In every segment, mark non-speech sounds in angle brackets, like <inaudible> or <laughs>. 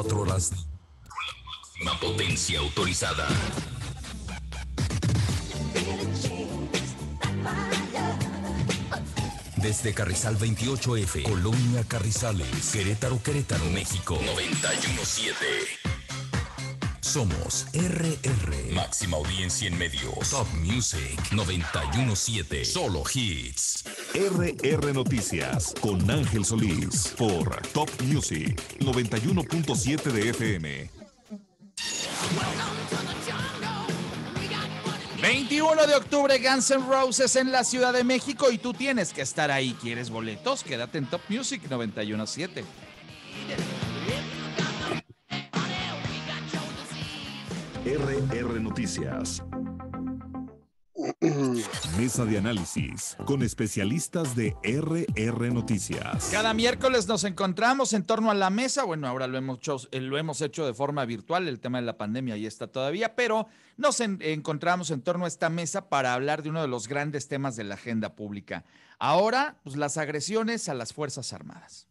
4 horas. La potencia autorizada. Desde Carrizal 28F, Colonia Carrizales, Querétaro, Querétaro, México, 917. Somos RR. Máxima audiencia en medios. Top Music 917. Solo hits. RR Noticias con Ángel Solís por Top Music 91.7 de FM. 21 de octubre, Guns N' Roses en la Ciudad de México y tú tienes que estar ahí. ¿Quieres boletos? Quédate en Top Music 917. RR Noticias. <clears throat> Mesa de análisis con especialistas de RR Noticias. Cada miércoles nos encontramos en torno a la mesa. Bueno, ahora eh, lo hemos hecho, de forma virtual, el tema de la pandemia ahí está todavía, pero nos encontramos en torno a esta mesa para hablar de uno de los grandes temas de la agenda pública. Ahora, pues, las agresiones a las Fuerzas Armadas.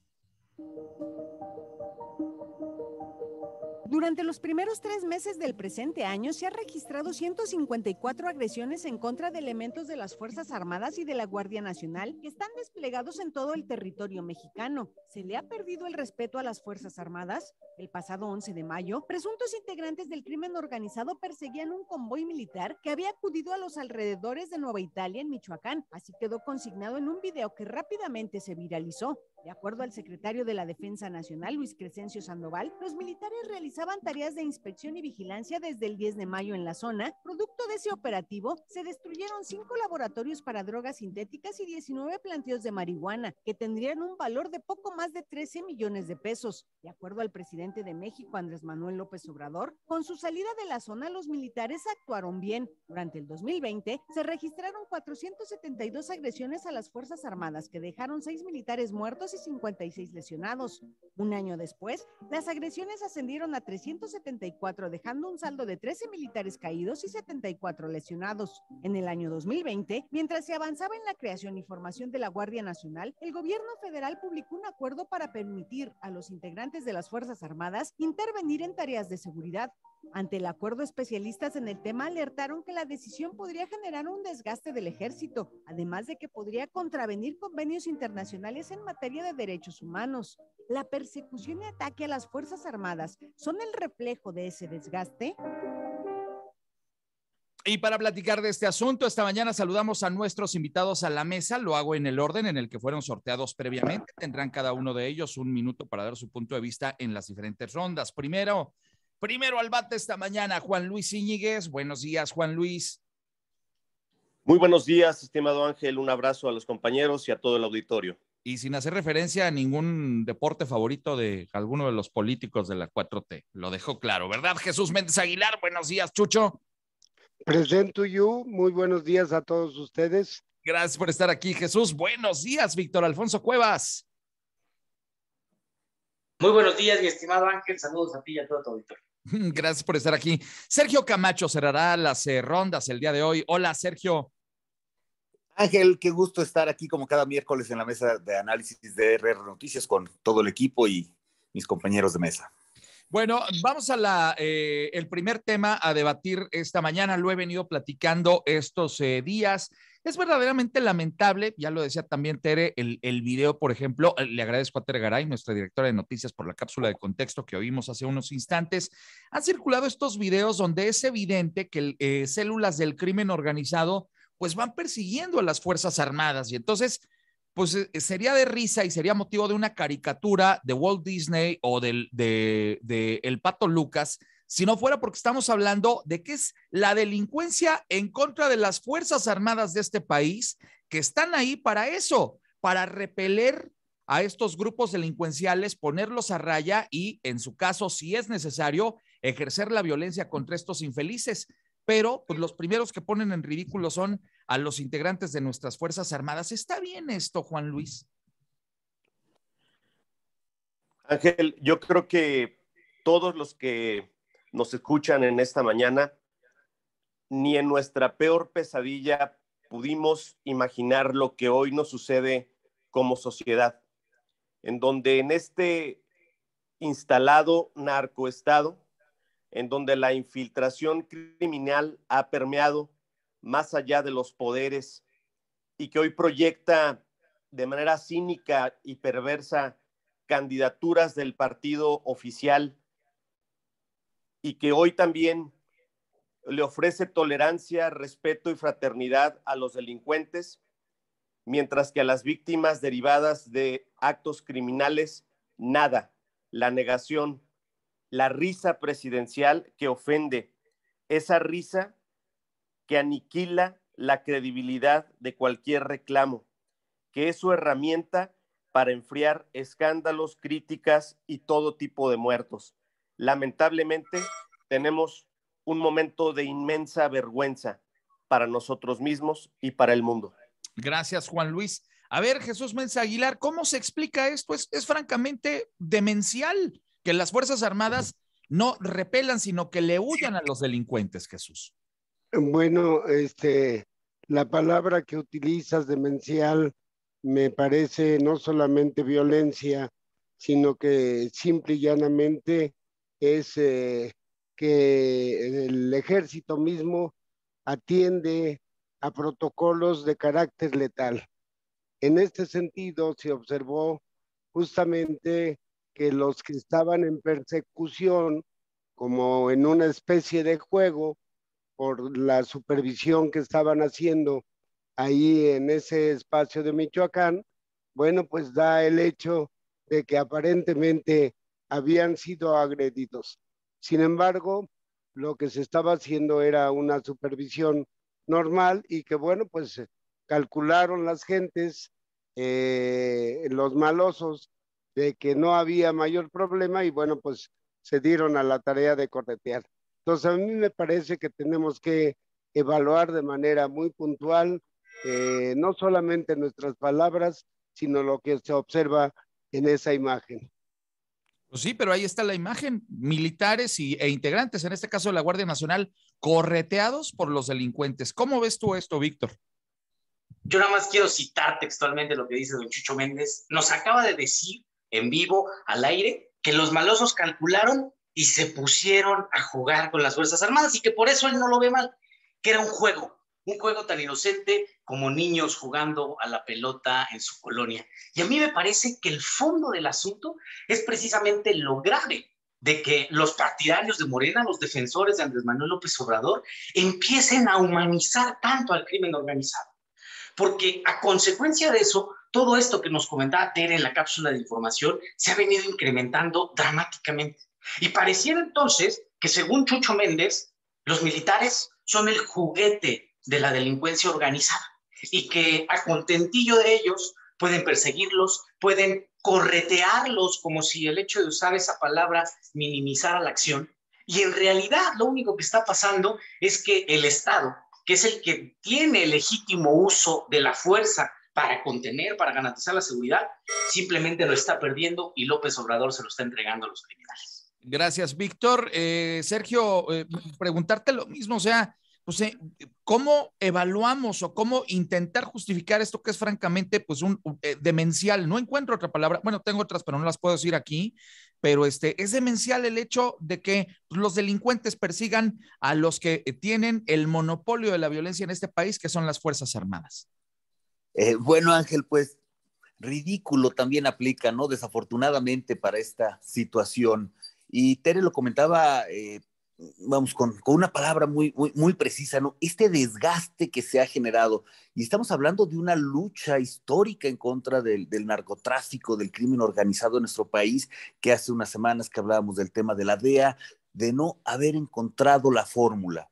Durante los primeros tres meses del presente año se han registrado 154 agresiones en contra de elementos de las Fuerzas Armadas y de la Guardia Nacional que están desplegados en todo el territorio mexicano. ¿Se le ha perdido el respeto a las Fuerzas Armadas? El pasado 11 de mayo, presuntos integrantes del crimen organizado perseguían un convoy militar que había acudido a los alrededores de Nueva Italia, en Michoacán. Así quedó consignado en un video que rápidamente se viralizó. De acuerdo al secretario de la Defensa Nacional, Luis Crescencio Sandoval, los militares realizaban tareas de inspección y vigilancia desde el 10 de mayo en la zona. Producto de ese operativo, se destruyeron cinco laboratorios para drogas sintéticas y 19 planteos de marihuana, que tendrían un valor de poco más de 13 millones de pesos. De acuerdo al presidente de México, Andrés Manuel López Obrador, con su salida de la zona, los militares actuaron bien. Durante el 2020, se registraron 472 agresiones a las Fuerzas Armadas, que dejaron seis militares muertos y 56 lesionados. Un año después, las agresiones ascendieron a 374, dejando un saldo de 13 militares caídos y 74 lesionados. En el año 2020, mientras se avanzaba en la creación y formación de la Guardia Nacional, el gobierno federal publicó un acuerdo para permitir a los integrantes de las Fuerzas Armadas intervenir en tareas de seguridad, ante el acuerdo, especialistas en el tema alertaron que la decisión podría generar un desgaste del ejército, además de que podría contravenir convenios internacionales en materia de derechos humanos. ¿La persecución y ataque a las Fuerzas Armadas son el reflejo de ese desgaste? Y para platicar de este asunto, esta mañana saludamos a nuestros invitados a la mesa. Lo hago en el orden en el que fueron sorteados previamente. Tendrán cada uno de ellos un minuto para dar su punto de vista en las diferentes rondas. Primero, Primero al bate esta mañana, Juan Luis Iñiguez. Buenos días, Juan Luis. Muy buenos días, estimado Ángel. Un abrazo a los compañeros y a todo el auditorio. Y sin hacer referencia a ningún deporte favorito de alguno de los políticos de la 4T. Lo dejó claro, ¿verdad? Jesús Méndez Aguilar, buenos días, Chucho. Presento you, muy buenos días a todos ustedes. Gracias por estar aquí, Jesús. Buenos días, Víctor Alfonso Cuevas. Muy buenos días, mi estimado Ángel. Saludos a ti y a todo tu auditorio. <laughs> Gracias por estar aquí. Sergio Camacho cerrará las eh, rondas el día de hoy. Hola, Sergio. Ángel, qué gusto estar aquí como cada miércoles en la mesa de análisis de RR Noticias con todo el equipo y mis compañeros de mesa. Bueno, vamos a la, eh, el primer tema a debatir esta mañana. Lo he venido platicando estos eh, días. Es verdaderamente lamentable, ya lo decía también Tere, el, el video, por ejemplo, eh, le agradezco a Tere Garay, nuestra directora de noticias, por la cápsula de contexto que oímos hace unos instantes. Han circulado estos videos donde es evidente que eh, células del crimen organizado pues van persiguiendo a las Fuerzas Armadas y entonces pues eh, sería de risa y sería motivo de una caricatura de Walt Disney o del de, El Pato Lucas si no fuera porque estamos hablando de que es la delincuencia en contra de las Fuerzas Armadas de este país que están ahí para eso, para repeler a estos grupos delincuenciales, ponerlos a raya y, en su caso, si es necesario, ejercer la violencia contra estos infelices. Pero pues, los primeros que ponen en ridículo son a los integrantes de nuestras Fuerzas Armadas. ¿Está bien esto, Juan Luis? Ángel, yo creo que todos los que nos escuchan en esta mañana, ni en nuestra peor pesadilla pudimos imaginar lo que hoy nos sucede como sociedad, en donde en este instalado narcoestado, en donde la infiltración criminal ha permeado más allá de los poderes y que hoy proyecta de manera cínica y perversa candidaturas del partido oficial y que hoy también le ofrece tolerancia, respeto y fraternidad a los delincuentes, mientras que a las víctimas derivadas de actos criminales, nada, la negación, la risa presidencial que ofende, esa risa que aniquila la credibilidad de cualquier reclamo, que es su herramienta para enfriar escándalos, críticas y todo tipo de muertos lamentablemente tenemos un momento de inmensa vergüenza para nosotros mismos y para el mundo. Gracias, Juan Luis. A ver, Jesús Mensa Aguilar, ¿cómo se explica esto? Es, es francamente demencial que las Fuerzas Armadas no repelan, sino que le huyan a los delincuentes, Jesús. Bueno, este, la palabra que utilizas, demencial, me parece no solamente violencia, sino que simple y llanamente es eh, que el ejército mismo atiende a protocolos de carácter letal. En este sentido, se observó justamente que los que estaban en persecución, como en una especie de juego, por la supervisión que estaban haciendo ahí en ese espacio de Michoacán, bueno, pues da el hecho de que aparentemente habían sido agredidos. Sin embargo, lo que se estaba haciendo era una supervisión normal y que, bueno, pues calcularon las gentes, eh, los malosos, de que no había mayor problema y, bueno, pues se dieron a la tarea de corretear. Entonces, a mí me parece que tenemos que evaluar de manera muy puntual eh, no solamente nuestras palabras, sino lo que se observa en esa imagen. Pues sí, pero ahí está la imagen, militares e integrantes, en este caso de la Guardia Nacional, correteados por los delincuentes. ¿Cómo ves tú esto, Víctor? Yo nada más quiero citar textualmente lo que dice don Chucho Méndez. Nos acaba de decir en vivo, al aire, que los malosos calcularon y se pusieron a jugar con las Fuerzas Armadas y que por eso él no lo ve mal, que era un juego, un juego tan inocente como niños jugando a la pelota en su colonia. Y a mí me parece que el fondo del asunto es precisamente lo grave de que los partidarios de Morena, los defensores de Andrés Manuel López Obrador, empiecen a humanizar tanto al crimen organizado. Porque a consecuencia de eso, todo esto que nos comentaba Tere en la cápsula de información se ha venido incrementando dramáticamente. Y pareciera entonces que según Chucho Méndez, los militares son el juguete de la delincuencia organizada y que a contentillo de ellos pueden perseguirlos, pueden corretearlos como si el hecho de usar esa palabra minimizara la acción. Y en realidad lo único que está pasando es que el Estado, que es el que tiene el legítimo uso de la fuerza para contener, para garantizar la seguridad, simplemente lo está perdiendo y López Obrador se lo está entregando a los criminales. Gracias, Víctor. Eh, Sergio, eh, preguntarte lo mismo, o sea, pues, ¿cómo evaluamos o cómo intentar justificar esto que es francamente, pues, un eh, demencial? No encuentro otra palabra, bueno, tengo otras, pero no las puedo decir aquí, pero este, es demencial el hecho de que los delincuentes persigan a los que eh, tienen el monopolio de la violencia en este país, que son las Fuerzas Armadas. Eh, bueno, Ángel, pues ridículo también aplica, ¿no? Desafortunadamente para esta situación. Y Tere lo comentaba vamos, con, una palabra muy, muy, precisa, ¿no? Este desgaste que se ha generado, y estamos hablando de una lucha histórica en contra del, narcotráfico, del crimen organizado en nuestro país, que hace unas semanas que hablábamos del tema de la DEA, de no haber encontrado la fórmula.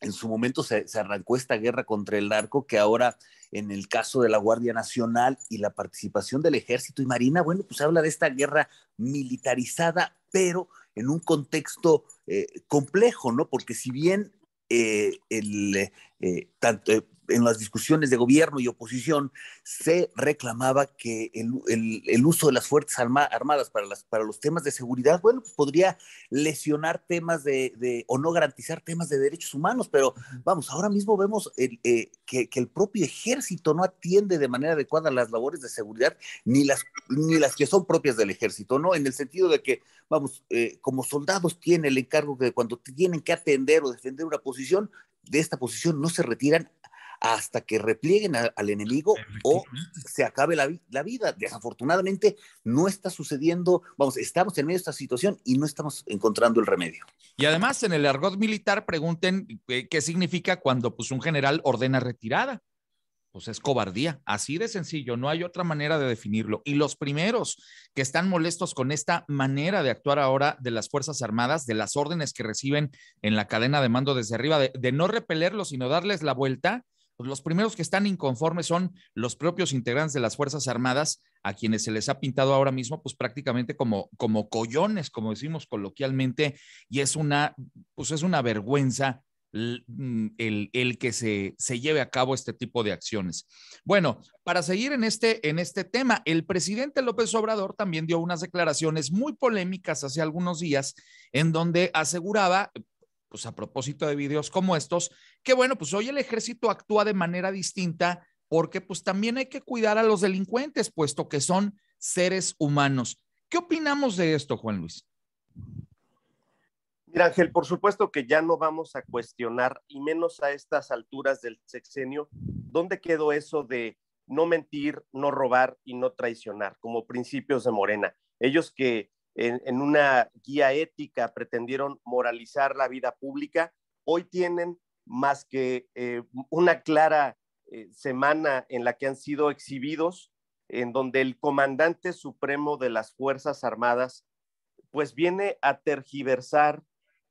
En su momento se, se arrancó esta guerra contra el narco que ahora en el caso de la Guardia Nacional y la participación del Ejército y Marina, bueno, pues habla de esta guerra militarizada, pero en un contexto eh, complejo, ¿no? Porque si bien eh, el, eh, tanto, en las discusiones de gobierno y oposición se reclamaba que el, uso de las Fuerzas Armadas para, las, para los temas de seguridad, bueno, pues, podría lesionar temas de, de, o no garantizar temas de derechos humanos, pero vamos, ahora mismo vemos eh, que, el propio ejército no atiende de manera adecuada las labores de seguridad, ni las, ni las que son propias del ejército, ¿no? En el sentido de que, vamos, eh, como soldados tienen el encargo que cuando tienen que atender o defender una posición, de esta posición no se retiran hasta que replieguen al enemigo o se acabe la, vida. Desafortunadamente no está sucediendo, vamos, estamos en medio de esta situación y no estamos encontrando el remedio. Y además en el argot militar pregunten eh, qué significa cuando pues, un general ordena retirada. Pues es cobardía, así de sencillo, no hay otra manera de definirlo. Y los primeros que están molestos con esta manera de actuar ahora de las Fuerzas Armadas, de las órdenes que reciben en la cadena de mando desde arriba, de no repelerlos, sino darles la vuelta, pues, los primeros que están inconformes son los propios integrantes de las Fuerzas Armadas, a quienes se les ha pintado ahora mismo, pues prácticamente como, como collones, como decimos coloquialmente, y es una, pues es una vergüenza mm, el, que se, lleve a cabo este tipo de acciones. Bueno, para seguir en este, en este tema, el presidente López Obrador también dio unas declaraciones muy polémicas hace algunos días en donde aseguraba pues a propósito de videos como estos, que bueno, pues hoy el ejército actúa de manera distinta porque pues también hay que cuidar a los delincuentes, puesto que son seres humanos. ¿Qué opinamos de esto, Juan Luis? Mira, Ángel, por supuesto que ya no vamos a cuestionar, y menos a estas alturas del sexenio, ¿dónde quedó eso de no mentir, no robar y no traicionar como principios de Morena? Ellos que en, una guía ética pretendieron moralizar la vida pública, hoy tienen más que eh, una clara eh, semana en la que han sido exhibidos, en donde el comandante supremo de las Fuerzas Armadas pues viene a tergiversar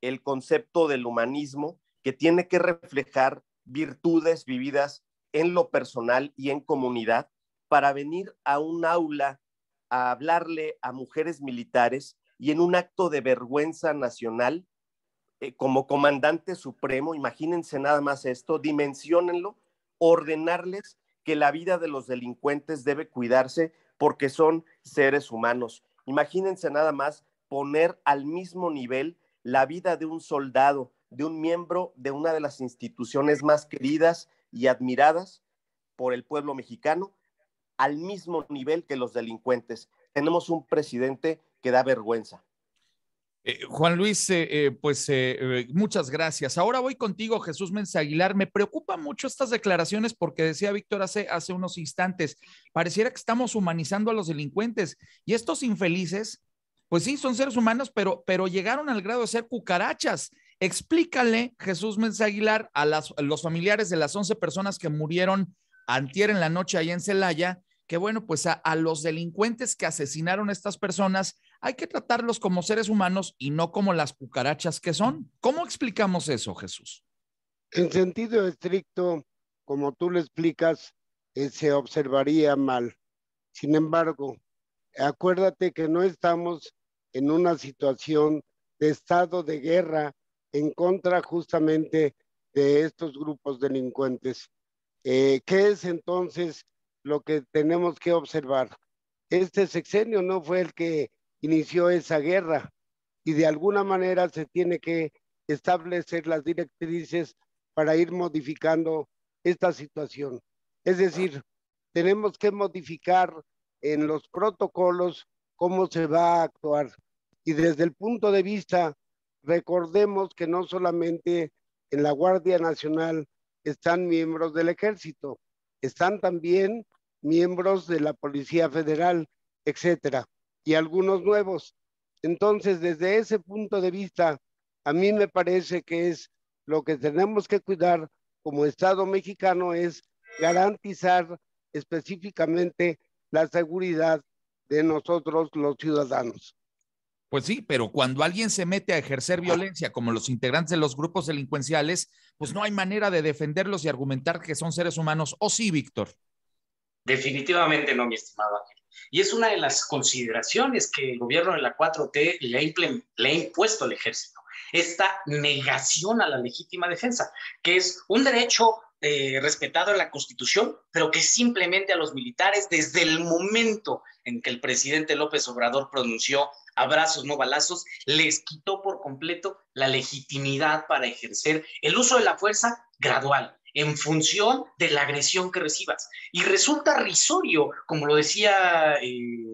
el concepto del humanismo que tiene que reflejar virtudes vividas en lo personal y en comunidad para venir a un aula a hablarle a mujeres militares y en un acto de vergüenza nacional, eh, como comandante supremo, imagínense nada más esto, dimensionenlo, ordenarles que la vida de los delincuentes debe cuidarse porque son seres humanos. Imagínense nada más poner al mismo nivel la vida de un soldado, de un miembro de una de las instituciones más queridas y admiradas por el pueblo mexicano al mismo nivel que los delincuentes. Tenemos un presidente que da vergüenza. Eh, Juan Luis, eh, eh, pues muchas gracias. Ahora voy contigo, Jesús Mensa Aguilar. Me preocupan mucho estas declaraciones porque decía Víctor hace, hace unos instantes, pareciera que estamos humanizando a los delincuentes y estos infelices, pues sí, son seres humanos, pero, pero llegaron al grado de ser cucarachas. Explícale, Jesús Mensa Aguilar, a, las, a los familiares de las 11 personas que murieron antier en la noche ahí en Celaya, que bueno, pues a, los delincuentes que asesinaron a estas personas hay que tratarlos como seres humanos y no como las cucarachas que son. ¿Cómo explicamos eso, Jesús? En sentido estricto, como tú lo explicas, eh, se observaría mal. Sin embargo, acuérdate que no estamos en una situación de estado de guerra en contra justamente de estos grupos delincuentes. Eh, ¿Qué es entonces lo que tenemos que observar? Este sexenio no fue el que inició esa guerra y de alguna manera se tiene que establecer las directrices para ir modificando esta situación. Es decir, tenemos que modificar en los protocolos cómo se va a actuar. Y desde el punto de vista, recordemos que no solamente en la Guardia Nacional están miembros del ejército, están también miembros de la Policía Federal, etcétera, y algunos nuevos. Entonces, desde ese punto de vista, a mí me parece que es lo que tenemos que cuidar como Estado mexicano es garantizar específicamente la seguridad de nosotros los ciudadanos. Pues sí, pero cuando alguien se mete a ejercer violencia, como los integrantes de los grupos delincuenciales, pues no hay manera de defenderlos y argumentar que son seres humanos. ¿O sí, Víctor? Definitivamente no, mi estimado Ángel. Y es una de las consideraciones que el gobierno de la 4T le ha, impuesto al ejército. Esta negación a la legítima defensa, que es un derecho eh, respetado en la Constitución, pero que simplemente a los militares, desde el momento en que el presidente López Obrador pronunció abrazos, no balazos, les quitó por completo la legitimidad para ejercer el uso de la fuerza gradual en función de la agresión que recibas. Y resulta risorio, como lo decía eh,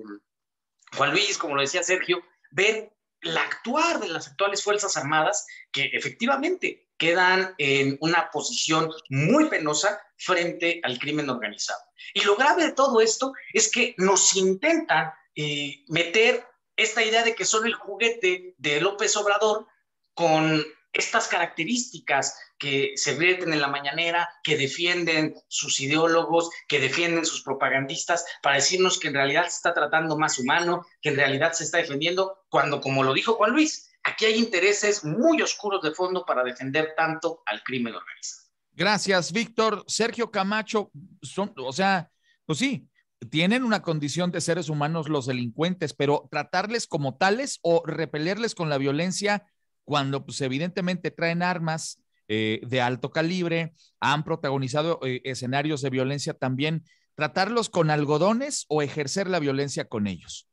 Juan Luis, como lo decía Sergio, ver la actuar de las actuales Fuerzas Armadas que efectivamente quedan en una posición muy penosa frente al crimen organizado. Y lo grave de todo esto es que nos intentan eh, meter esta idea de que son el juguete de López Obrador con estas características que se vierten en la mañanera, que defienden sus ideólogos, que defienden sus propagandistas, para decirnos que en realidad se está tratando más humano, que en realidad se está defendiendo, cuando, como lo dijo Juan Luis, aquí hay intereses muy oscuros de fondo para defender tanto al crimen organizado. Gracias, Víctor. Sergio Camacho, son, o sea, pues sí, tienen una condición de seres humanos los delincuentes, pero tratarles como tales o repelerles con la violencia cuando pues, evidentemente traen armas eh, de alto calibre, han protagonizado eh, escenarios de violencia también, tratarlos con algodones o ejercer la violencia con ellos.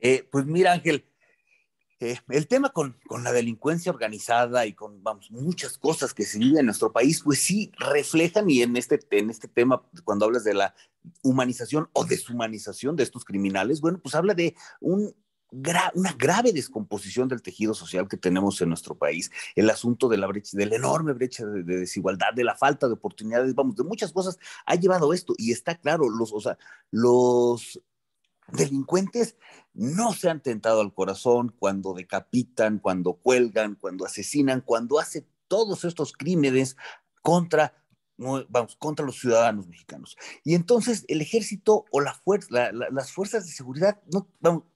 Eh, pues mira Ángel, el tema con, la delincuencia organizada y con vamos, muchas cosas que se viven en nuestro país, pues sí reflejan y en este, en este tema, cuando hablas de la humanización o deshumanización de estos criminales, bueno, pues habla de un, una grave descomposición del tejido social que tenemos en nuestro país, el asunto de la brecha, de la enorme brecha de, desigualdad, de la falta de oportunidades, vamos, de muchas cosas ha llevado esto y está claro, los, o sea, los delincuentes no se han tentado al corazón cuando decapitan, cuando cuelgan, cuando asesinan, cuando hace todos estos crímenes contra vamos, contra los ciudadanos mexicanos. Y entonces el ejército o la las fuerzas de seguridad no,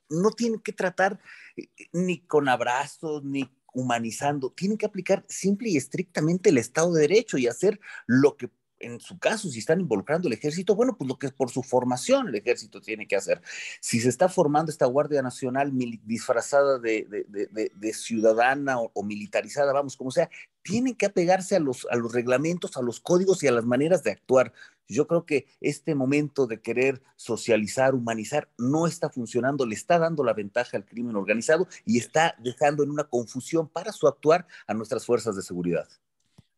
no tienen que tratar eh, ni con abrazos, ni humanizando, tienen que aplicar simple y estrictamente el Estado de Derecho y hacer lo que en su caso, si están involucrando el ejército, bueno, pues lo que es por su formación el ejército tiene que hacer. Si se está formando esta Guardia Nacional disfrazada de, ciudadana o, militarizada, vamos, como sea, tienen que apegarse a los reglamentos, a los códigos y a las maneras de actuar. Yo creo que este momento de querer socializar, humanizar, no está funcionando, le está dando la ventaja al crimen organizado y está dejando en una confusión para su actuar a nuestras fuerzas de seguridad.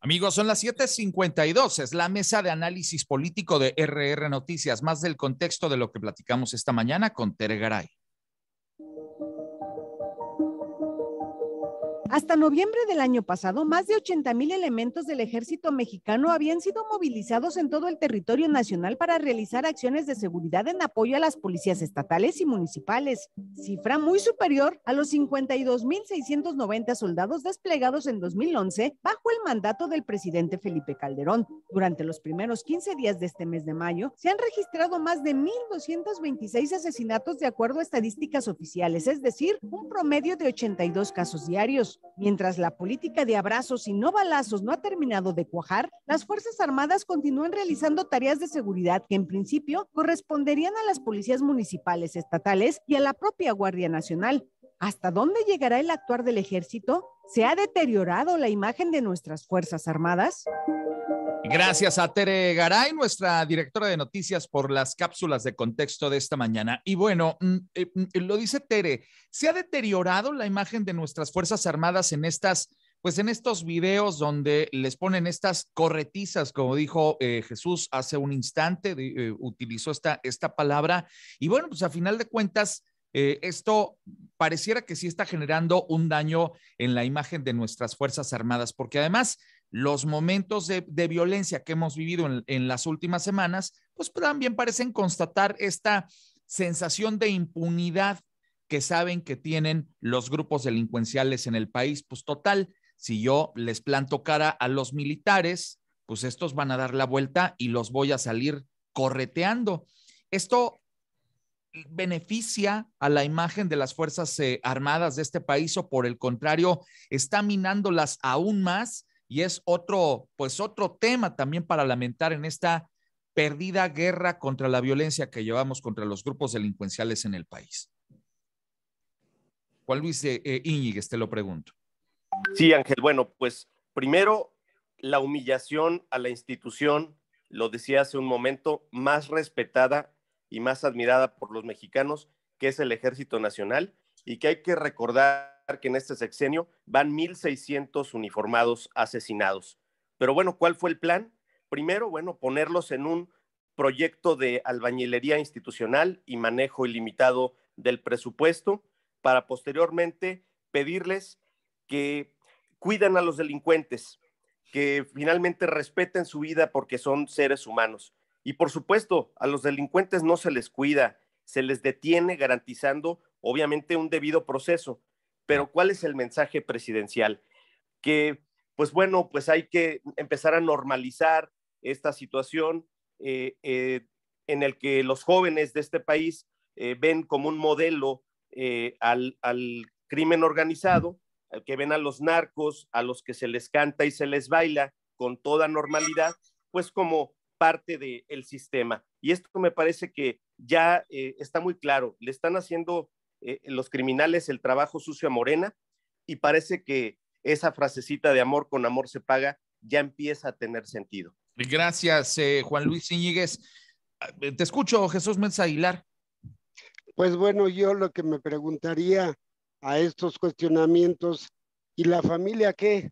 Amigos, son las 7:52. Es la mesa de análisis político de RR Noticias, más del contexto de lo que platicamos esta mañana con Tere Garay. Hasta noviembre del año pasado, más de 80 mil elementos del ejército mexicano habían sido movilizados en todo el territorio nacional para realizar acciones de seguridad en apoyo a las policías estatales y municipales, cifra muy superior a los 52.690 soldados desplegados en 2011 bajo el mandato del presidente Felipe Calderón. Durante los primeros 15 días de este mes de mayo, se han registrado más de 1.226 asesinatos de acuerdo a estadísticas oficiales, es decir, un promedio de 82 casos diarios. Mientras la política de abrazos y no balazos no ha terminado de cuajar, las Fuerzas Armadas continúan realizando tareas de seguridad que en principio corresponderían a las policías municipales, estatales y a la propia Guardia Nacional. ¿Hasta dónde llegará el actuar del ejército? ¿Se ha deteriorado la imagen de nuestras Fuerzas Armadas? Gracias a Tere Garay, nuestra directora de noticias, por las cápsulas de contexto de esta mañana. Y bueno, mm, eh, mm, lo dice Tere, se ha deteriorado la imagen de nuestras Fuerzas Armadas en estas, pues en estos videos donde les ponen estas corretizas, como dijo eh, Jesús hace un instante, eh, utilizó esta, esta palabra. Y bueno, pues a final de cuentas, esto pareciera que sí está generando un daño en la imagen de nuestras Fuerzas Armadas, porque además los momentos de, violencia que hemos vivido en, en, las últimas semanas, pues también parecen constatar esta sensación de impunidad que saben que tienen los grupos delincuenciales en el país. Pues total, si yo les planto cara a los militares, pues estos van a dar la vuelta y los voy a salir correteando. Esto beneficia a la imagen de las Fuerzas eh, Armadas de este país o por el contrario, está minándolas aún más y es otro, pues otro tema también para lamentar en esta perdida guerra contra la violencia que llevamos contra los grupos delincuenciales en el país. ¿Cuál, Luis eh, eh te lo pregunto. Sí, Ángel, bueno, pues primero la humillación a la institución, lo decía hace un momento, más respetada y más admirada por los mexicanos, que es el Ejército Nacional, y que hay que recordar que en este sexenio van 1.600 uniformados asesinados. Pero bueno, ¿cuál fue el plan? Primero, bueno, ponerlos en un proyecto de albañilería institucional y manejo ilimitado del presupuesto para posteriormente pedirles que cuidan a los delincuentes, que finalmente respeten su vida porque son seres humanos. Y por supuesto, a los delincuentes no se les cuida, se les detiene garantizando obviamente un debido proceso, pero ¿cuál es el mensaje presidencial? Que, pues bueno, pues hay que empezar a normalizar esta situación eh, eh, en el que los jóvenes de este país eh, ven como un modelo al, crimen organizado, al que ven a los narcos, a los que se les canta y se les baila con toda normalidad, pues como parte del sistema. Y esto me parece que ya está muy claro, le están haciendo eh, los criminales el trabajo sucio a Morena y parece que esa frasecita de amor con amor se paga ya empieza a tener sentido. Gracias, eh, Juan Luis Iñiguez. Ah, eh, te escucho, Jesús Menza Aguilar. Pues bueno, yo lo que me preguntaría a estos cuestionamientos, ¿y la familia qué?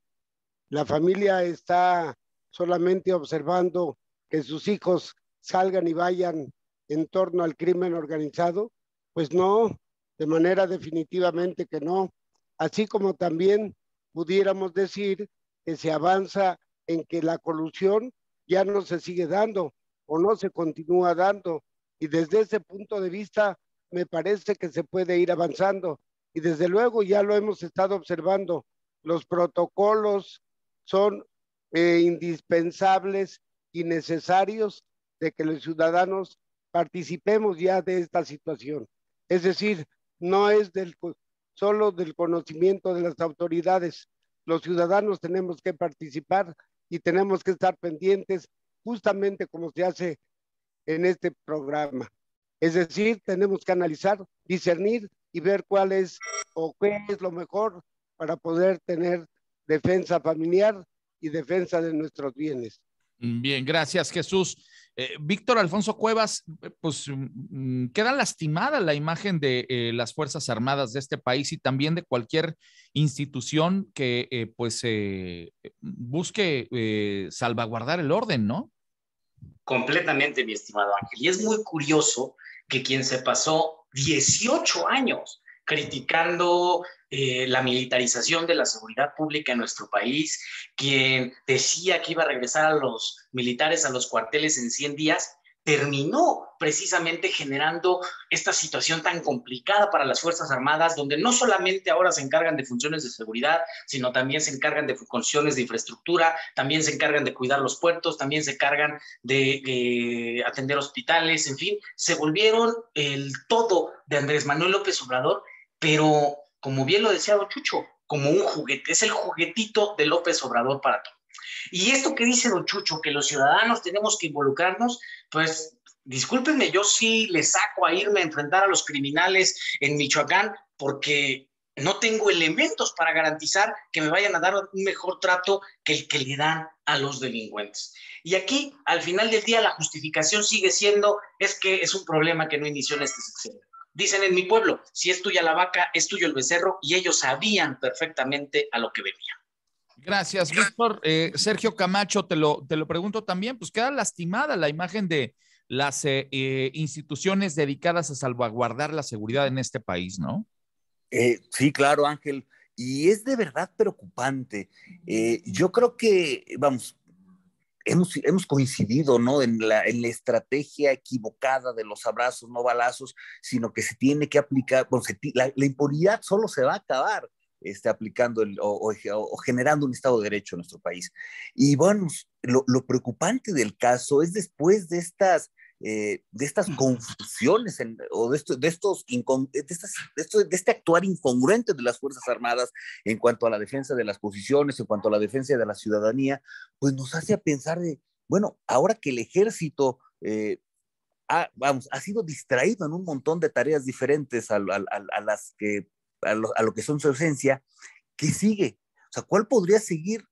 La familia está solamente observando que sus hijos salgan y vayan en torno al crimen organizado. Pues no, de manera definitivamente que no, así como también pudiéramos decir que se avanza en que la colusión ya no se sigue dando o no se continúa dando. Y desde ese punto de vista me parece que se puede ir avanzando. Y desde luego ya lo hemos estado observando. Los protocolos son eh, indispensables y necesarios de que los ciudadanos participemos ya de esta situación. Es decir, no es solo del conocimiento de las autoridades. Los ciudadanos tenemos que participar y tenemos que estar pendientes, justamente como se hace en este programa. Es decir, tenemos que analizar, discernir y ver cuál es o qué es lo mejor para poder tener defensa familiar y defensa de nuestros bienes. Bien, gracias Jesús. Eh, Víctor Alfonso Cuevas, eh, pues mm, queda lastimada la imagen de eh, las Fuerzas Armadas de este país y también de cualquier institución que pues busque salvaguardar el orden, ¿no? Completamente, mi estimado Ángel. Y es muy curioso que quien se pasó 18 años criticando eh, la militarización de la seguridad pública en nuestro país, quien decía que iba a regresar a los militares a los cuarteles en 100 días, terminó precisamente generando esta situación tan complicada para las Fuerzas Armadas, donde no solamente ahora se encargan de funciones de seguridad, sino también se encargan de funciones de infraestructura, también se encargan de cuidar los puertos, también se encargan de atender hospitales, en fin, se volvieron el todo de Andrés Manuel López Obrador pero como bien lo decía Don Chucho, como un juguete, es el juguetito de López Obrador para todo. Y esto que dice Don Chucho, que los ciudadanos tenemos que involucrarnos, pues discúlpenme, yo sí le saco a irme a enfrentar a los criminales en Michoacán porque no tengo elementos para garantizar que me vayan a dar un mejor trato que el que le dan a los delincuentes. Y aquí, al final del día, la justificación sigue siendo es que es un problema que no inició en este sexenio. Dicen en mi pueblo, si es tuya la vaca, es tuyo el becerro, y ellos sabían perfectamente a lo que venían. Gracias, Víctor. Eh, Sergio Camacho, te lo, te lo pregunto también, pues queda lastimada la imagen de las eh, eh, instituciones dedicadas a salvaguardar la seguridad en este país, ¿no? sí, claro, Ángel. Y es de verdad preocupante. yo creo que, vamos, hemos, hemos coincidido ¿no? en, la, en la estrategia equivocada de los abrazos, no balazos, sino que se tiene que aplicar, la, impunidad solo se va a acabar este, aplicando o, generando un Estado de Derecho en nuestro país. Y bueno, lo, lo preocupante del caso es después de estas eh, de estas confusiones o de, estos de, este actuar incongruente de las Fuerzas Armadas en cuanto a la defensa de las posiciones, en cuanto a la defensa de la ciudadanía, pues nos hace pensar de, bueno, ahora que el ejército eh, ha, vamos, ha sido distraído en un montón de tareas diferentes a, las que, a lo que son su esencia, ¿qué sigue? O sea, ¿cuál podría seguir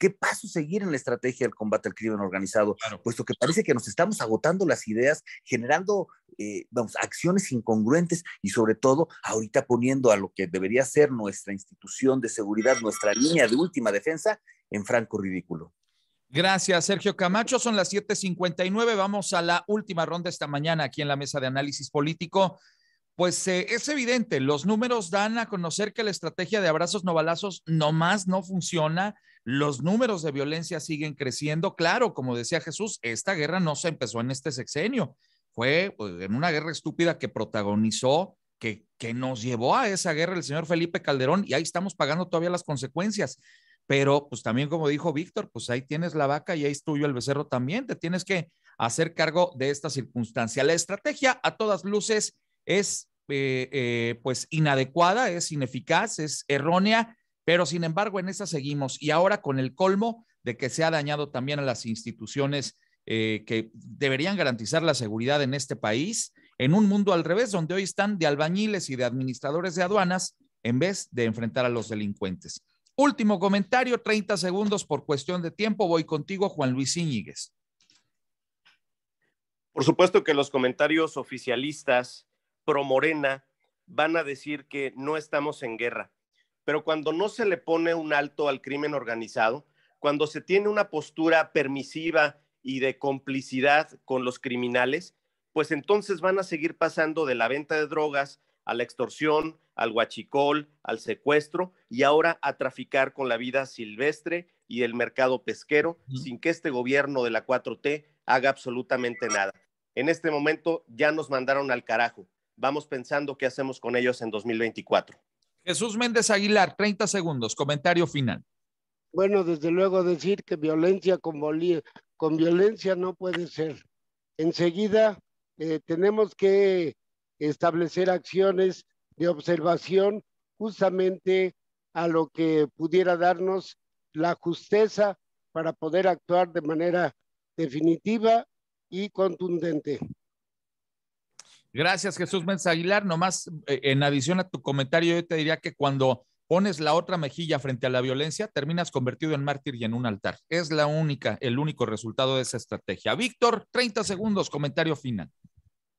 qué paso seguir en la estrategia del combate al crimen organizado, puesto que parece que nos estamos agotando las ideas, generando eh, vamos, acciones incongruentes y sobre todo ahorita poniendo a lo que debería ser nuestra institución de seguridad, nuestra línea de última defensa, en franco ridículo. Gracias, Sergio Camacho. Son las 7:59. Vamos a la última ronda esta mañana aquí en la mesa de análisis político. Pues eh, es evidente, los números dan a conocer que la estrategia de abrazos no balazos nomás no funciona. Los números de violencia siguen creciendo. Claro, como decía Jesús, esta guerra no se empezó en este sexenio. Fue pues, en una guerra estúpida que protagonizó, que, nos llevó a esa guerra el señor Felipe Calderón y ahí estamos pagando todavía las consecuencias. Pero pues también como dijo Víctor, pues ahí tienes la vaca y ahí es tuyo el becerro también. Te tienes que hacer cargo de esta circunstancia. La estrategia a todas luces es eh, eh, pues inadecuada, es ineficaz, es errónea pero sin embargo, en esa seguimos y ahora con el colmo de que se ha dañado también a las instituciones eh, que deberían garantizar la seguridad en este país, en un mundo al revés, donde hoy están de albañiles y de administradores de aduanas en vez de enfrentar a los delincuentes. Último comentario, 30 segundos por cuestión de tiempo. Voy contigo, Juan Luis Íñiguez. Por supuesto que los comentarios oficialistas pro Morena van a decir que no estamos en guerra pero cuando no se le pone un alto al crimen organizado, cuando se tiene una postura permisiva y de complicidad con los criminales, pues entonces van a seguir pasando de la venta de drogas a la extorsión, al huachicol, al secuestro y ahora a traficar con la vida silvestre y el mercado pesquero sin que este gobierno de la 4T haga absolutamente nada. En este momento ya nos mandaron al carajo. Vamos pensando qué hacemos con ellos en 2024. Jesús Méndez Aguilar, 30 segundos, comentario final. Bueno, desde luego decir que violencia con, con violencia no puede ser. Enseguida eh, tenemos que establecer acciones de observación justamente a lo que pudiera darnos la justeza para poder actuar de manera definitiva y contundente. Gracias, Jesús Méndez Aguilar. Nomás, eh, en adición a tu comentario, yo te diría que cuando pones la otra mejilla frente a la violencia, terminas convertido en mártir y en un altar. Es la única, el único resultado de esa estrategia. Víctor, 30 segundos, comentario final.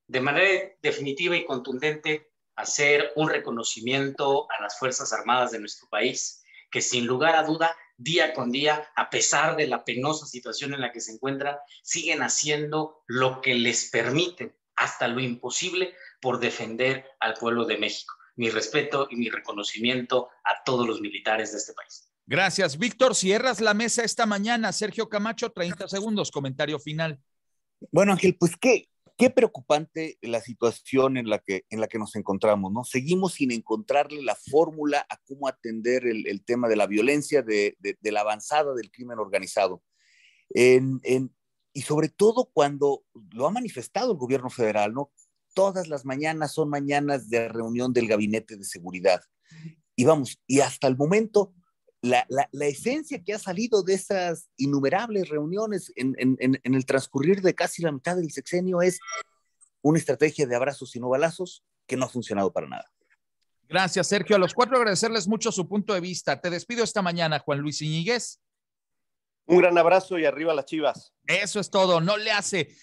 De manera definitiva y contundente, hacer un reconocimiento a las Fuerzas Armadas de nuestro país, que sin lugar a duda, día con día, a pesar de la penosa situación en la que se encuentran, siguen haciendo lo que les permiten hasta lo imposible por defender al pueblo de México. Mi respeto y mi reconocimiento a todos los militares de este país. Gracias, Víctor. Cierras la mesa esta mañana. Sergio Camacho, 30 segundos, comentario final. Bueno, Ángel, pues qué, qué preocupante la situación en la que, en la que nos encontramos, ¿no? Seguimos sin encontrarle la fórmula a cómo atender el, tema de la violencia, de, de, la avanzada del crimen organizado. En, en, y sobre todo cuando lo ha manifestado el gobierno federal, ¿no? Todas las mañanas son mañanas de reunión del gabinete de seguridad. Y vamos, y hasta el momento, la, esencia que ha salido de esas innumerables reuniones en, en el transcurrir de casi la mitad del sexenio es una estrategia de abrazos y no balazos que no ha funcionado para nada. Gracias, Sergio. A los cuatro agradecerles mucho su punto de vista. Te despido esta mañana, Juan Luis Iñiguez. Un gran abrazo y arriba las chivas. Eso es todo, no le hace.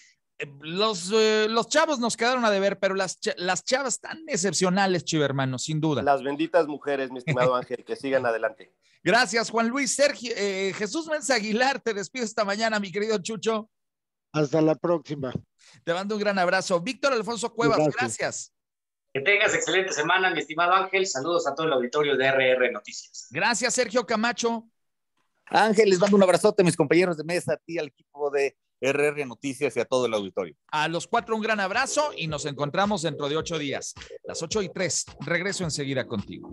Los, eh, los chavos nos quedaron a deber, pero las, las chavas están excepcionales, chivo hermano, sin duda. Las benditas mujeres, mi estimado <laughs> Ángel, que sigan adelante. Gracias, Juan Luis. Sergio, eh, Jesús Mensa Aguilar, te despido esta mañana, mi querido Chucho. Hasta la próxima. Te mando un gran abrazo. Víctor Alfonso Cuevas, gracias. Que tengas excelente semana, mi estimado Ángel. Saludos a todo el auditorio de RR Noticias. Gracias, Sergio Camacho. Ángel, les mando un abrazote a mis compañeros de mesa, a ti, al equipo de RR Noticias y a todo el auditorio. A los cuatro un gran abrazo y nos encontramos dentro de ocho días, las ocho y tres. Regreso enseguida contigo.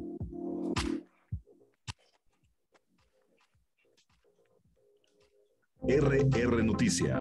RR Noticias.